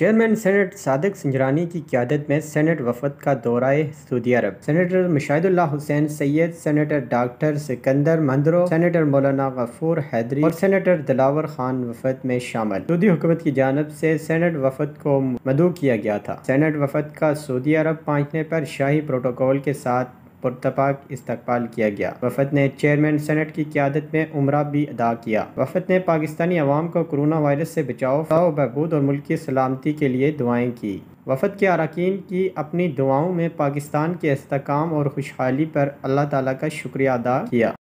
chairman senate सादक सिंजरानी की क्यादत में सेनेट वफद का दौरा Saudi Arab senator Mushahidullah Hussain Syed senator doctor Sikandar Mandhro senator Maulana Ghafoor Hydari और सेनेटर दिलावर खान वफद में शामिल सऊदी हुकूमत की जानब से सेनेट वफद को मदू किया गया था सेनेट वफद का सऊदी अरब पहुँचने पर शाही प्रोटोकॉल के साथ पुरतपाक इस्तकबाल किया गया वफद ने चेयरमैन सेनेट की क्यादत में उम्र भी अदा किया वफद ने पाकिस्तानी अवाम को कोरोना वायरस से बचाव बहबूद और मुल्क की सलामती के लिए दुआएं की वफद के अरकान की अपनी दुआओं में पाकिस्तान के इसकाम और खुशहाली पर अल्लाह तला का शुक्रिया अदा किया